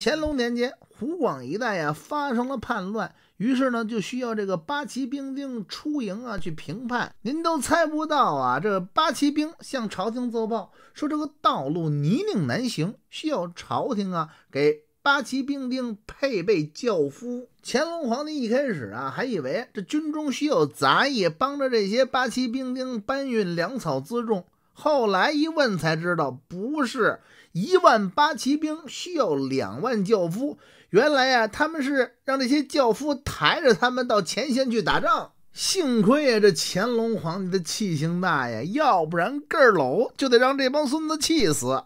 乾隆年间，湖广一带呀发生了叛乱，于是呢就需要这个八旗兵丁出营啊去平叛。您都猜不到啊，这八旗兵向朝廷奏报说这个道路泥泞难行，需要朝廷啊给八旗兵丁配备轿夫。乾隆皇帝一开始啊还以为这军中需要杂役帮着这些八旗兵丁搬运粮草辎重。后来一问才知道，不是一万八旗兵需要两万轿夫，原来啊，他们是让这些轿夫抬着他们到前线去打仗。幸亏啊，这乾隆皇帝的气性大呀，要不然个儿老就得让这帮孙子气死。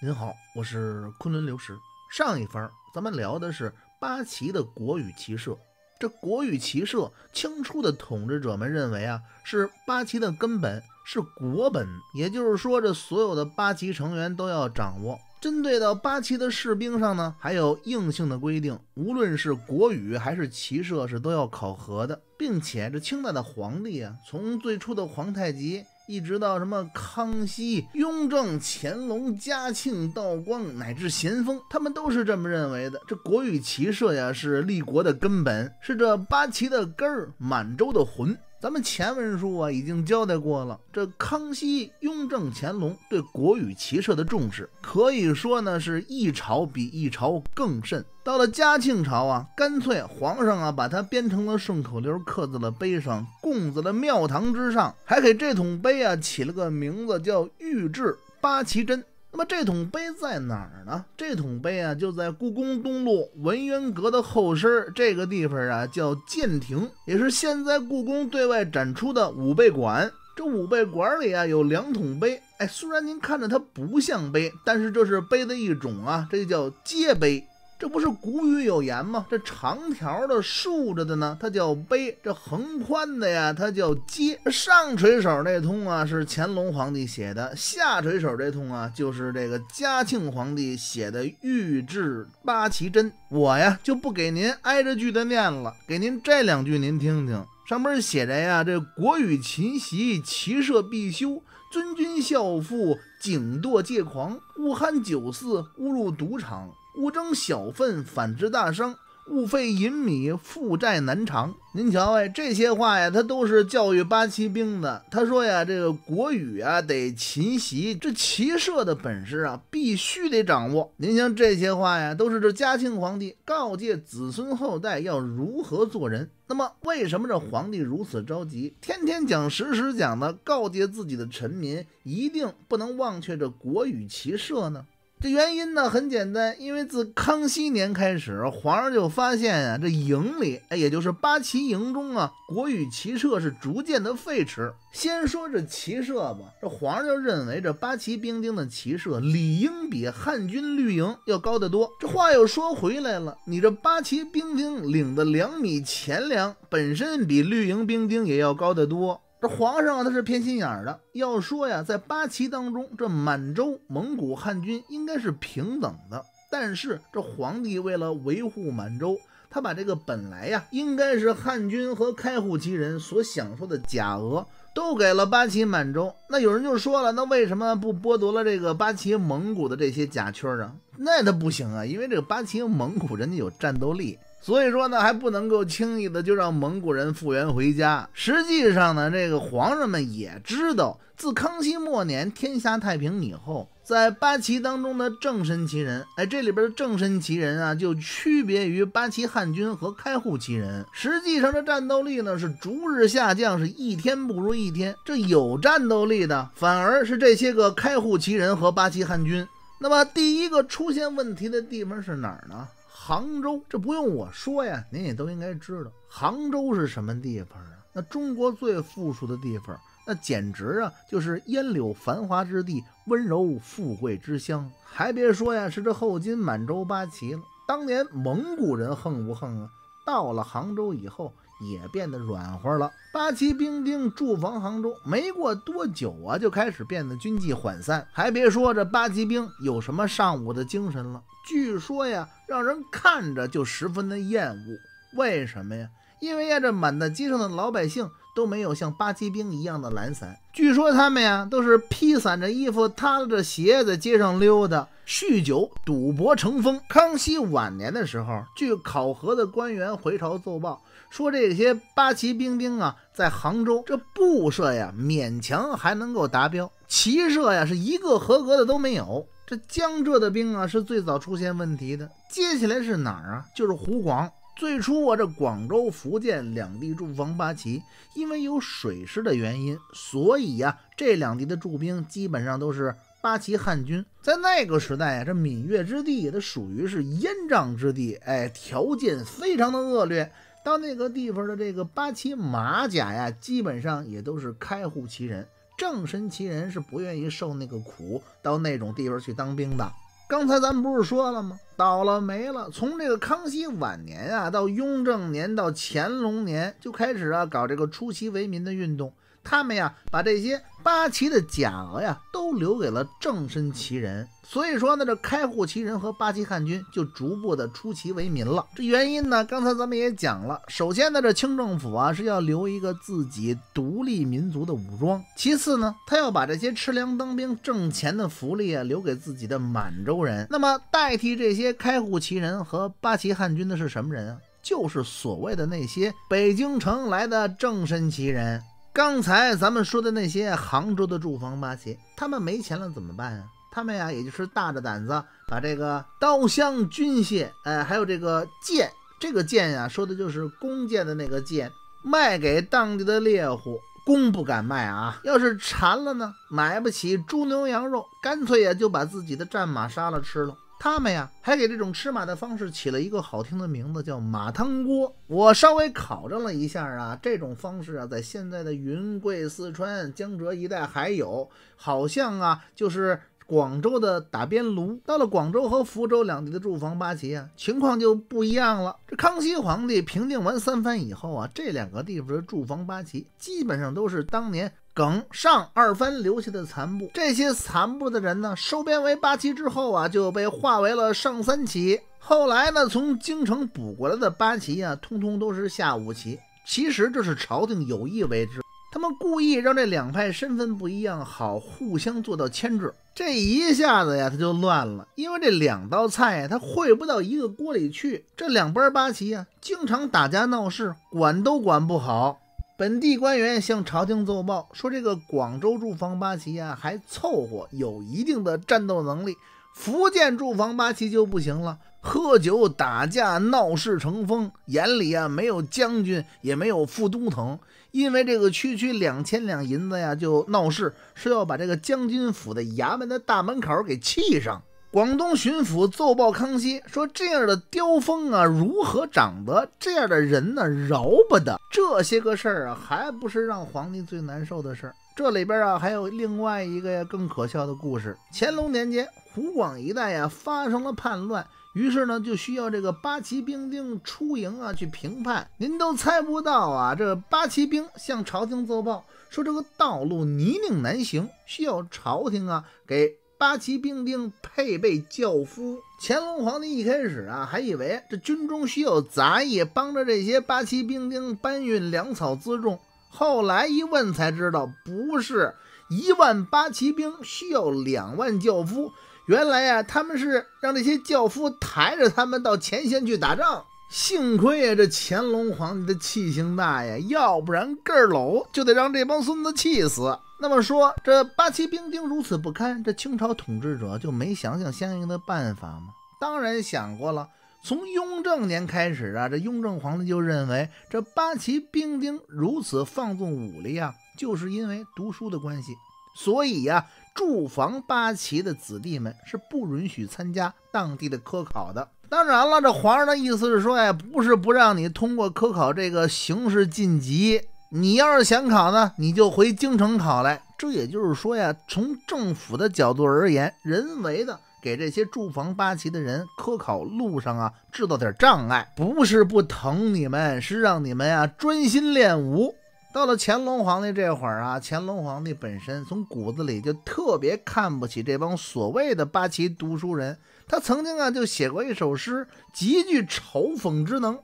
您好，我是昆仑刘石。上一番咱们聊的是八旗的国语骑射，这国语骑射，清初的统治者们认为啊，是八旗的根本。是国本，也就是说，这所有的八旗成员都要掌握。针对到八旗的士兵上呢，还有硬性的规定，无论是国语还是骑射，是都要考核的。并且这清代的皇帝啊，从最初的皇太极，一直到什么康熙、雍正、乾隆、嘉庆、道光乃至咸丰，他们都是这么认为的：这国语骑射呀，是立国的根本，是这八旗的根儿，满洲的魂。咱们前文书啊已经交代过了，这康熙、雍正、乾隆对国语骑射的重视，可以说呢是一朝比一朝更甚。到了嘉庆朝啊，干脆皇上啊把它编成了顺口溜，刻在了碑上，供在了庙堂之上，还给这桶碑啊起了个名字，叫“御制八旗针”。那么这桶碑在哪儿呢？这桶碑啊就在故宫东路文渊阁的后身，这个地方啊叫建亭，也是现在故宫对外展出的武备馆。这武备馆里啊有两桶碑，哎，虽然您看着它不像碑，但是这是碑的一种啊，这叫接碑。这不是古语有言吗？这长条的竖着的呢，它叫碑；这横宽的呀，它叫阶。上垂手那通啊是乾隆皇帝写的，下垂手这通啊就是这个嘉庆皇帝写的御制八旗真》。我呀就不给您挨着句的念了，给您摘两句您听听。上面写着呀，这国语琴习，骑射必修；尊君孝父，警惰戒狂；勿酣酒肆，勿入赌场。勿争小忿，反之大生。勿费银米，负债难偿。您瞧，哎，这些话呀，他都是教育八旗兵的。他说呀，这个国语啊，得勤习；这骑射的本事啊，必须得掌握。您像这些话呀，都是这嘉庆皇帝告诫子孙后代要如何做人。那么，为什么这皇帝如此着急，天天讲时时讲的告诫自己的臣民，一定不能忘却这国语骑射呢？这原因呢很简单，因为自康熙年开始，皇上就发现啊，这营里，也就是八旗营中啊，国语骑射是逐渐的废弛。先说这骑射吧，这皇上就认为这八旗兵丁的骑射理应比汉军绿营要高得多。这话又说回来了，你这八旗兵丁领的两米钱粮本身比绿营兵丁也要高得多。这皇上他是偏心眼儿的。要说呀，在八旗当中，这满洲、蒙古、汉军应该是平等的。但是这皇帝为了维护满洲，他把这个本来呀应该是汉军和开户旗人所享受的甲额，都给了八旗满洲。那有人就说了，那为什么不剥夺了这个八旗蒙古的这些甲缺儿啊？那他不行啊，因为这个八旗蒙古人家有战斗力。所以说呢，还不能够轻易的就让蒙古人复原回家。实际上呢，这个皇上们也知道，自康熙末年天下太平以后，在八旗当中的正身旗人，哎，这里边的正身旗人啊，就区别于八旗汉军和开户旗人。实际上的战斗力呢是逐日下降，是一天不如一天。这有战斗力的，反而是这些个开户旗人和八旗汉军。那么第一个出现问题的地方是哪儿呢？杭州，这不用我说呀，您也都应该知道，杭州是什么地方啊？那中国最富庶的地方，那简直啊就是烟柳繁华之地，温柔富贵之乡。还别说呀，是这后金满洲八旗了，当年蒙古人横不横啊？到了杭州以后。也变得软和了。八旗兵丁驻防杭州，没过多久啊，就开始变得军纪涣散。还别说，这八旗兵有什么尚武的精神了？据说呀，让人看着就十分的厌恶。为什么呀？因为呀，这满大街上的老百姓。都没有像八旗兵一样的懒散。据说他们呀，都是披散着衣服、拉着鞋在街上溜达，酗酒赌博成风。康熙晚年的时候，据考核的官员回朝奏报说，这些八旗兵丁啊，在杭州这布射呀，勉强还能够达标；骑射呀，是一个合格的都没有。这江浙的兵啊，是最早出现问题的。接下来是哪儿啊？就是湖广。最初，我这广州、福建两地驻防八旗，因为有水师的原因，所以呀，这两地的驻兵基本上都是八旗汉军。在那个时代啊，这闽越之地，它属于是烟瘴之地，哎，条件非常的恶劣。到那个地方的这个八旗马甲呀，基本上也都是开户旗人，正身旗人是不愿意受那个苦，到那种地方去当兵的。刚才咱们不是说了吗？倒了霉了。从这个康熙晚年啊，到雍正年，到乾隆年，就开始啊搞这个出奇为民的运动。他们呀，把这些。八旗的甲额呀，都留给了正身旗人，所以说呢，这开户旗人和八旗汉军就逐步的出旗为民了。这原因呢，刚才咱们也讲了，首先呢，这清政府啊是要留一个自己独立民族的武装；其次呢，他要把这些吃粮当兵、挣钱的福利啊留给自己的满洲人。那么，代替这些开户旗人和八旗汉军的是什么人啊？就是所谓的那些北京城来的正身旗人。刚才咱们说的那些杭州的住房八旗，他们没钱了怎么办呀？他们呀，也就是大着胆子把这个刀枪军械，哎，还有这个剑，这个剑呀，说的就是弓箭的那个箭，卖给当地的猎户。弓不敢卖啊，要是馋了呢，买不起猪牛羊肉，干脆呀就把自己的战马杀了吃了。他们呀，还给这种吃马的方式起了一个好听的名字，叫马汤锅。我稍微考证了一下啊，这种方式啊，在现在的云贵、四川、江浙一带还有，好像啊，就是广州的打边炉。到了广州和福州两地的驻防八旗啊，情况就不一样了。这康熙皇帝平定完三藩以后啊，这两个地方的驻防八旗基本上都是当年。耿上二番留下的残部，这些残部的人呢，收编为八旗之后啊，就被划为了上三旗。后来呢，从京城补过来的八旗啊，通通都是下五旗。其实这是朝廷有意为之，他们故意让这两派身份不一样，好互相做到牵制。这一下子呀，他就乱了，因为这两道菜呀，他烩不到一个锅里去。这两拨八旗啊，经常打架闹事，管都管不好。本地官员向朝廷奏报说：“这个广州驻防八旗啊，还凑合，有一定的战斗能力；福建驻防八旗就不行了，喝酒打架闹事成风，眼里啊没有将军，也没有副都统，因为这个区区两千两银子呀就闹事，是要把这个将军府的衙门的大门口给气上。”广东巡抚奏报康熙说：“这样的刁风啊，如何长得？这样的人呢，饶不得。这些个事儿啊，还不是让皇帝最难受的事儿。这里边啊，还有另外一个呀，更可笑的故事。乾隆年间，湖广一带呀发生了叛乱，于是呢，就需要这个八旗兵丁出营啊去平叛。您都猜不到啊，这八旗兵向朝廷奏报说，这个道路泥泞难行，需要朝廷啊给。”八旗兵丁配备轿夫，乾隆皇帝一开始啊，还以为这军中需要杂役帮着这些八旗兵丁搬运粮草辎重。后来一问才知道，不是一万八旗兵需要两万轿夫。原来呀，他们是让这些轿夫抬着他们到前线去打仗。幸亏呀，这乾隆皇帝的气性大呀，要不然个儿老就得让这帮孙子气死。那么说，这八旗兵丁如此不堪，这清朝统治者就没想想相应的办法吗？当然想过了。从雍正年开始啊，这雍正皇帝就认为这八旗兵丁如此放纵武力啊，就是因为读书的关系，所以呀，驻防八旗的子弟们是不允许参加当地的科考的。当然了，这皇上的意思是说呀，不是不让你通过科考这个形式晋级。你要是想考呢，你就回京城考来。这也就是说呀，从政府的角度而言，人为的给这些驻防八旗的人科考路上啊制造点障碍，不是不疼你们，是让你们呀专心练武。到了乾隆皇帝这会儿啊，乾隆皇帝本身从骨子里就特别看不起这帮所谓的八旗读书人，他曾经啊就写过一首诗，极具嘲讽之能。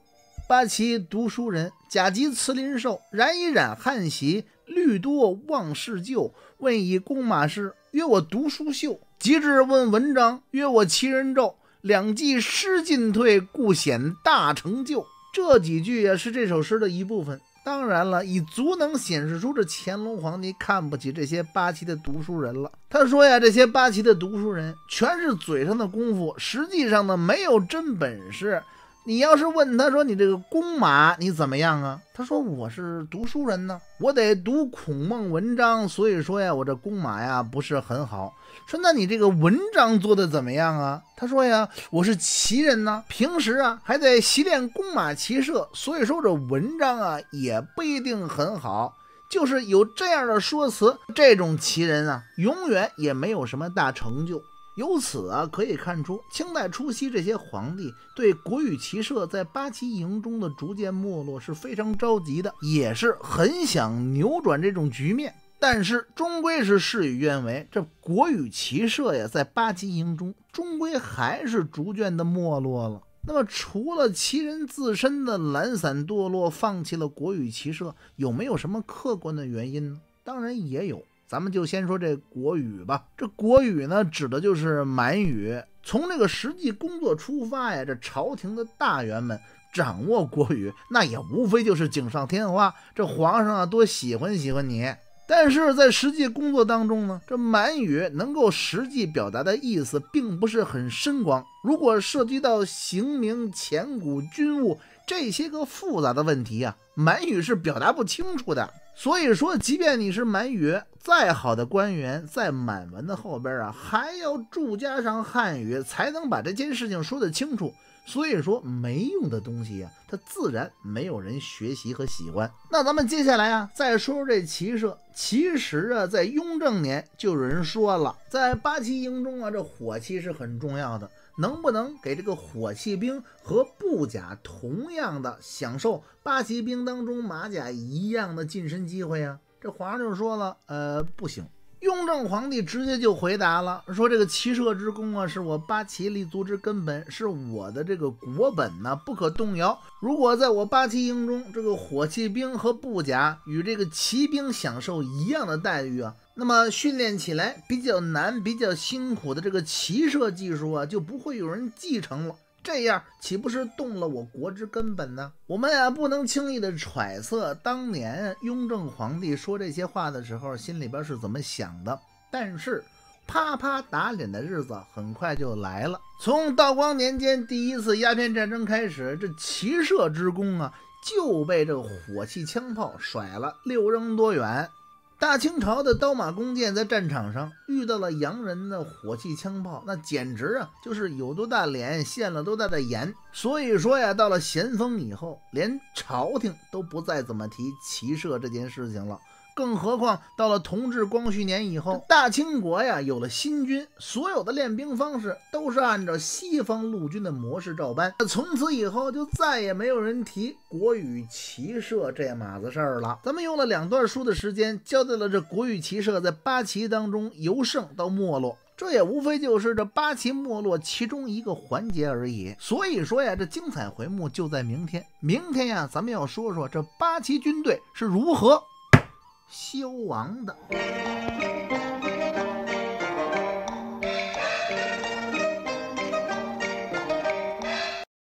八旗读书人，甲级慈林寿，染以染汗席，绿多忘事旧。问以弓马师，曰我读书秀。及至问文章，曰我齐人咒。两季诗进退，故显大成就。这几句也是这首诗的一部分。当然了，已足能显示出这乾隆皇帝看不起这些八旗的读书人了。他说呀，这些八旗的读书人全是嘴上的功夫，实际上呢，没有真本事。你要是问他说你这个弓马你怎么样啊？他说我是读书人呢，我得读孔孟文章，所以说呀，我这弓马呀不是很好。说那你这个文章做的怎么样啊？他说呀，我是骑人呢，平时啊还得习练弓马骑射，所以说这文章啊也不一定很好。就是有这样的说辞，这种奇人啊，永远也没有什么大成就。由此啊可以看出，清代初期这些皇帝对国语骑射在八旗营中的逐渐没落是非常着急的，也是很想扭转这种局面，但是终归是事与愿违，这国语骑射呀，在八旗营中终归还是逐渐的没落了。那么，除了旗人自身的懒散堕落，放弃了国语骑射，有没有什么客观的原因呢？当然也有。咱们就先说这国语吧。这国语呢，指的就是满语。从这个实际工作出发呀，这朝廷的大员们掌握国语，那也无非就是锦上添花。这皇上啊，多喜欢喜欢你。但是在实际工作当中呢，这满语能够实际表达的意思，并不是很深广。如果涉及到刑名、钱谷、军务这些个复杂的问题啊，满语是表达不清楚的。所以说，即便你是满语，再好的官员，在满文的后边啊，还要注加上汉语，才能把这件事情说得清楚。所以说，没用的东西啊，它自然没有人学习和喜欢。那咱们接下来啊，再说说这骑射。其实啊，在雍正年就有人说了，在八旗营中啊，这火器是很重要的。能不能给这个火器兵和步甲同样的享受八旗兵当中马甲一样的近身机会呀？这皇上就说了，呃，不行。雍正皇帝直接就回答了，说这个骑射之功啊，是我八旗立足之根本，是我的这个国本呢，不可动摇。如果在我八旗营中，这个火器兵和步甲与这个骑兵享受一样的待遇啊。那么训练起来比较难、比较辛苦的这个骑射技术啊，就不会有人继承了。这样岂不是动了我国之根本呢？我们啊，不能轻易的揣测当年雍正皇帝说这些话的时候心里边是怎么想的。但是，啪啪打脸的日子很快就来了。从道光年间第一次鸦片战争开始，这骑射之功啊，就被这个火器枪炮甩了六扔多远。大清朝的刀马弓箭在战场上遇到了洋人的火器枪炮，那简直啊，就是有多大脸现了多大的眼。所以说呀，到了咸丰以后，连朝廷都不再怎么提骑射这件事情了。更何况，到了同治、光绪年以后，大清国呀有了新军，所有的练兵方式都是按照西方陆军的模式照搬。从此以后，就再也没有人提国语骑射这码子事儿了。咱们用了两段书的时间，交代了这国语骑射在八旗当中由盛到没落，这也无非就是这八旗没落其中一个环节而已。所以说呀，这精彩回目就在明天。明天呀，咱们要说说这八旗军队是如何。消亡的。